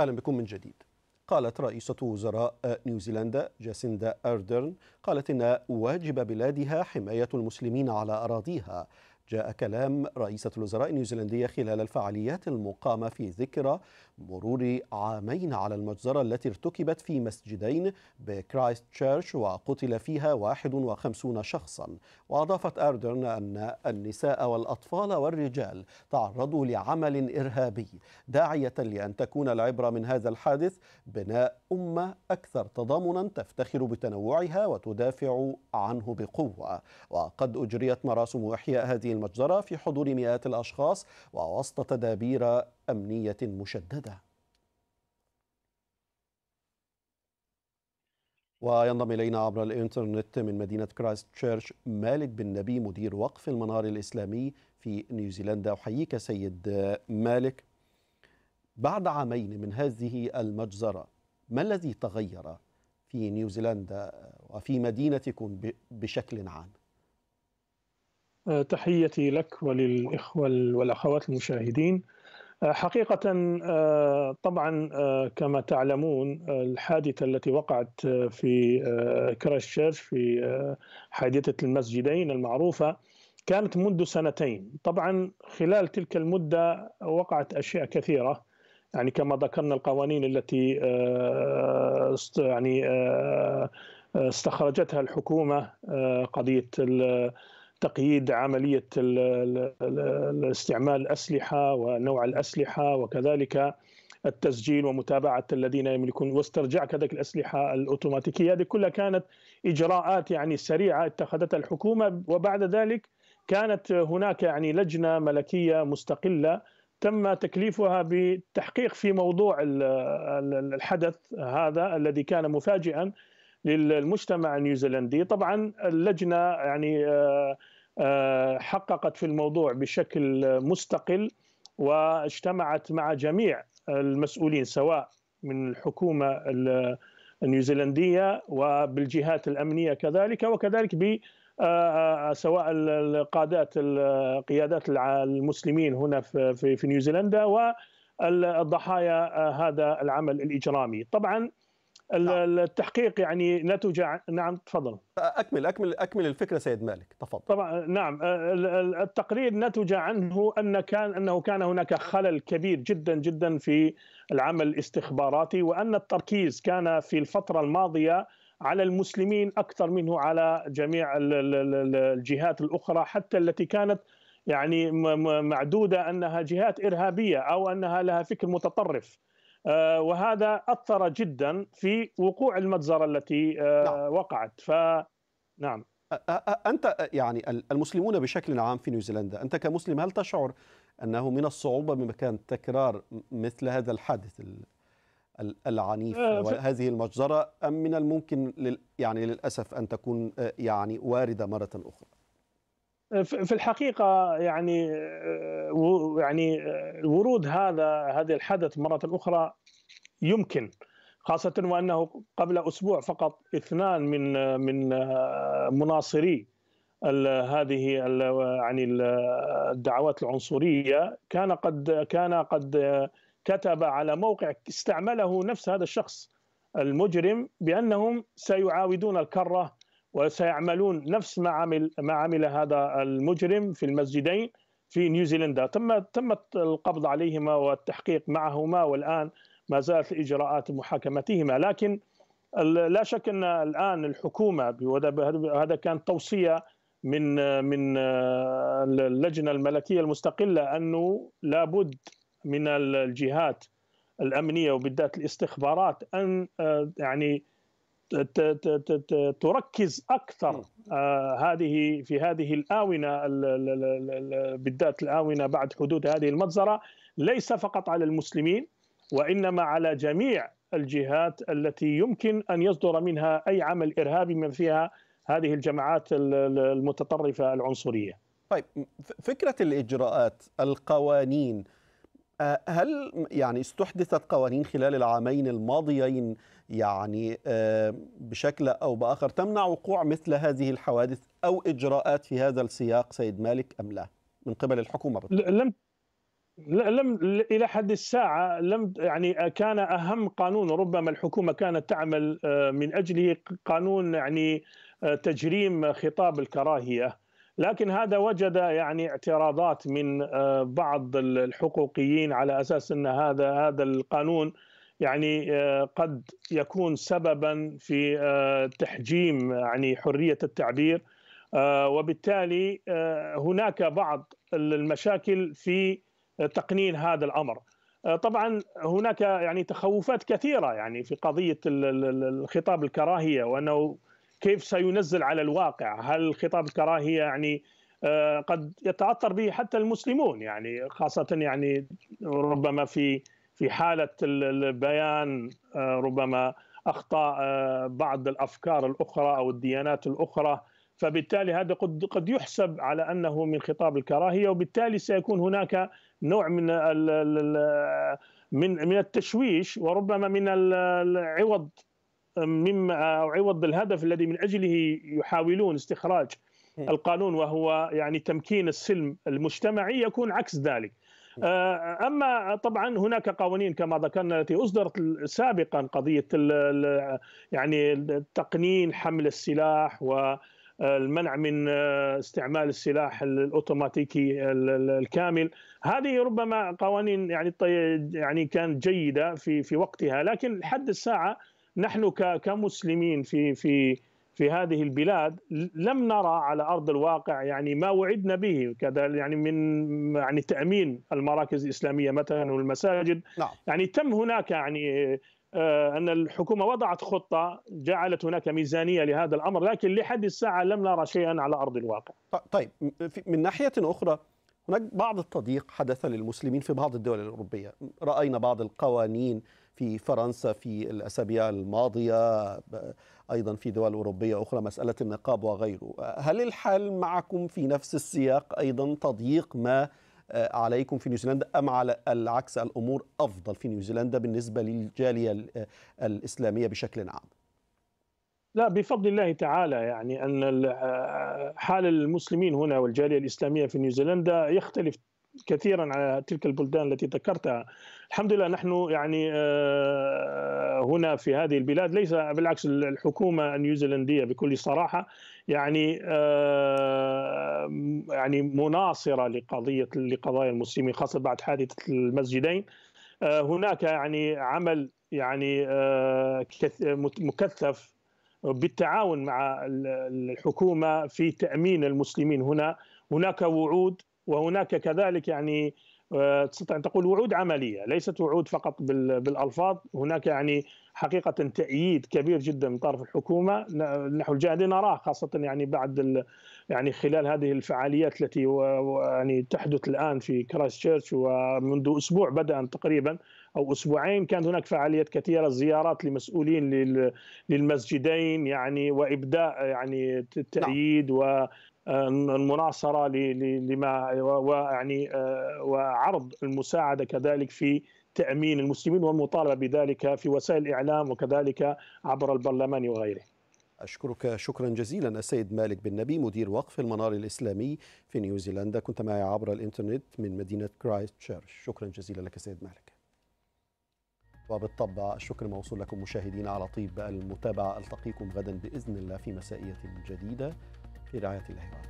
أهلا بكم من جديد قالت رئيسة وزراء نيوزيلندا جاسيندا أردرن قالت إن واجب بلادها حماية المسلمين على أراضيها جاء كلام رئيسة الوزراء النيوزيلندية خلال الفعاليات المقامة في ذكرى مرور عامين على المجزرة التي ارتكبت في مسجدين بكرايست تشيرش وقتل فيها 51 شخصا وأضافت أردن أن النساء والأطفال والرجال تعرضوا لعمل إرهابي داعية لأن تكون العبرة من هذا الحادث بناء أمة أكثر تضامنا تفتخر بتنوعها وتدافع عنه بقوة وقد أجريت مراسم إحياء هذه المجزرة في حضور مئات الأشخاص ووسط تدابير أمنية مشددة وينضم إلينا عبر الإنترنت من مدينة كرايست تشيرش مالك بن نبي مدير وقف المنار الإسلامي في نيوزيلندا أحييك سيد مالك بعد عامين من هذه المجزرة ما الذي تغير في نيوزيلندا وفي مدينتكم بشكل عام؟ آه، تحيتي لك وللإخوة والأخوات المشاهدين آه، حقيقة آه، طبعا كما تعلمون الحادثة التي وقعت في كراشتشيرش في حادثة المسجدين المعروفة كانت منذ سنتين طبعا خلال تلك المدة وقعت أشياء كثيرة يعني كما ذكرنا القوانين التي يعني استخرجتها الحكومة قضية تقييد عمليه استعمال الاسلحه ونوع الاسلحه وكذلك التسجيل ومتابعه الذين يملكون واسترجاع كذلك الاسلحه الاوتوماتيكيه هذه كلها كانت اجراءات يعني سريعه اتخذتها الحكومه وبعد ذلك كانت هناك يعني لجنه ملكيه مستقله تم تكليفها بتحقيق في موضوع الحدث هذا الذي كان مفاجئا للمجتمع النيوزيلندي طبعا اللجنه يعني آه، آه، حققت في الموضوع بشكل مستقل واجتمعت مع جميع المسؤولين سواء من الحكومه النيوزيلنديه وبالجهات الامنيه كذلك وكذلك ب آه، سواء القادات قيادات المسلمين هنا في في نيوزيلندا والضحايا هذا العمل الاجرامي طبعا نعم. التحقيق يعني نتج نعم تفضل اكمل اكمل اكمل الفكره سيد مالك تفضل طبعا نعم التقرير نتج عنه ان كان انه كان هناك خلل كبير جدا جدا في العمل الاستخباراتي وان التركيز كان في الفتره الماضيه على المسلمين اكثر منه على جميع الجهات الاخرى حتى التي كانت يعني معدوده انها جهات ارهابيه او انها لها فكر متطرف آه، وهذا اثر جدا في وقوع المجزره التي آه، نعم. وقعت ف نعم انت يعني المسلمون بشكل عام في نيوزيلندا انت كمسلم هل تشعر انه من الصعوبه بمكان تكرار مثل هذا الحادث العنيف آه، وهذه المجزره ام من الممكن يعني للاسف ان تكون يعني وارده مره اخرى في الحقيقة يعني آه، يعني آه، ورود هذا هذا الحدث مرة أخرى يمكن خاصة وأنه قبل أسبوع فقط اثنان من من آه، مناصري هذه يعني الدعوات العنصرية كان قد كان قد كتب على موقع استعمله نفس هذا الشخص المجرم بأنهم سيعاودون الكرة وسيعملون نفس ما عمل ما عمل هذا المجرم في المسجدين في نيوزيلندا تم تمت القبض عليهما والتحقيق معهما والان ما زالت الاجراءات محاكمتهما لكن لا شك ان الان الحكومه هذا كان توصيه من من آه، اللجنه الملكيه المستقله انه لابد من الجهات الامنيه وبالذات الاستخبارات ان آه، يعني تركز اكثر نعم. آه، هذه في هذه الاونه بالذات الاونه بعد حدود هذه المجزره ليس فقط على المسلمين وانما على جميع الجهات التي يمكن ان يصدر منها اي عمل ارهابي من فيها هذه الجماعات المتطرفه العنصريه. طيب فكره الاجراءات، القوانين، آه، هل يعني استحدثت قوانين خلال العامين الماضيين يعني آه، بشكل او باخر تمنع وقوع مثل هذه الحوادث او اجراءات في هذا السياق سيد مالك ام لا من قبل الحكومه بطلع. لم لم الى حد الساعه لم يعني آه، كان اهم قانون ربما الحكومه كانت تعمل من اجله قانون يعني تجريم خطاب الكراهيه لكن هذا وجد يعني اعتراضات من آه، بعض الحقوقيين على اساس ان هذا هذا القانون يعني آه، قد يكون سببا في آه، تحجيم يعني حريه التعبير وبالتالي هناك بعض المشاكل في تقنين هذا الامر طبعا هناك يعني تخوفات كثيره يعني في قضيه الخطاب الكراهيه وانه كيف سينزل على الواقع هل خطاب الكراهيه يعني آه، قد يتاثر به حتى المسلمون يعني خاصه يعني ربما في في حاله البيان آه، ربما اخطاء آه، بعض الافكار الاخرى او الديانات الاخرى فبالتالي هذا قد قد يحسب على انه من خطاب الكراهيه وبالتالي سيكون هناك نوع من من من التشويش وربما من العوض مما او عوض الهدف الذي من اجله يحاولون استخراج إيه. القانون وهو يعني تمكين السلم المجتمعي يكون عكس ذلك. إيه. آه، اما طبعا هناك قوانين كما ذكرنا التي اصدرت سابقا قضيه يعني تقنين حمل السلاح و المنع من آه، استعمال السلاح الاوتوماتيكي الكامل هذه ربما قوانين يعني يعني كانت جيده في في وقتها لكن لحد الساعه نحن كمسلمين في في في هذه البلاد لم نرى على ارض الواقع يعني ما وعدنا به كذا يعني من يعني تامين المراكز الاسلاميه مثلا والمساجد نعم. يعني تم هناك يعني آه، ان الحكومه وضعت خطه جعلت هناك ميزانيه لهذا الامر لكن لحد الساعه لم نرى شيئا على ارض الواقع. طيب من ناحيه اخرى هناك بعض التضييق حدث للمسلمين في بعض الدول الاوروبيه، راينا بعض القوانين في فرنسا في الأسابيع الماضية أيضا في دول أوروبية أخرى مسألة النقاب وغيره هل الحال معكم في نفس السياق أيضا تضييق ما آه، عليكم في نيوزيلندا أم على العكس الأمور أفضل في نيوزيلندا بالنسبة للجالية آه، الإسلامية بشكل عام لا بفضل الله تعالى يعني أن آه، حال المسلمين هنا والجالية الإسلامية في نيوزيلندا يختلف كثيرا على تلك البلدان التي ذكرتها الحمد لله نحن يعني آه، هنا في هذه البلاد ليس بالعكس الحكومه النيوزيلنديه بكل صراحه يعني آه، يعني مناصره لقضيه لقضايا المسلمين خاصه بعد حادثه المسجدين آه، هناك يعني عمل يعني مكثف بالتعاون مع الحكومه في تامين المسلمين هنا هناك وعود وهناك كذلك يعني آه، تستطيع ان تقول وعود عمليه ليست وعود فقط بالالفاظ هناك يعني حقيقه تأييد كبير جدا من طرف الحكومه نحو الجاهل نراه خاصه يعني بعد يعني خلال هذه الفعاليات التي يعني تحدث الان في كرايست تشيرش ومنذ اسبوع بدأ تقريبا او اسبوعين كانت هناك فعاليات كثيره زيارات لمسؤولين للمسجدين يعني وابداء يعني التأييد نعم. آه، المناصره لما ويعني آه، وعرض المساعده كذلك في تامين المسلمين والمطالبه بذلك في وسائل الاعلام وكذلك عبر البرلمان وغيره. أشكرك شكرا جزيلا السيد مالك بن نبي مدير وقف المنار الإسلامي في نيوزيلندا كنت معي عبر الإنترنت من مدينة كرايست تشيرش شكرا جزيلا لك سيد مالك وبالطبع الشكر موصول لكم مشاهدينا على طيب المتابعة ألتقيكم غدا بإذن الله في مسائية جديدة في رعاية الله وعافية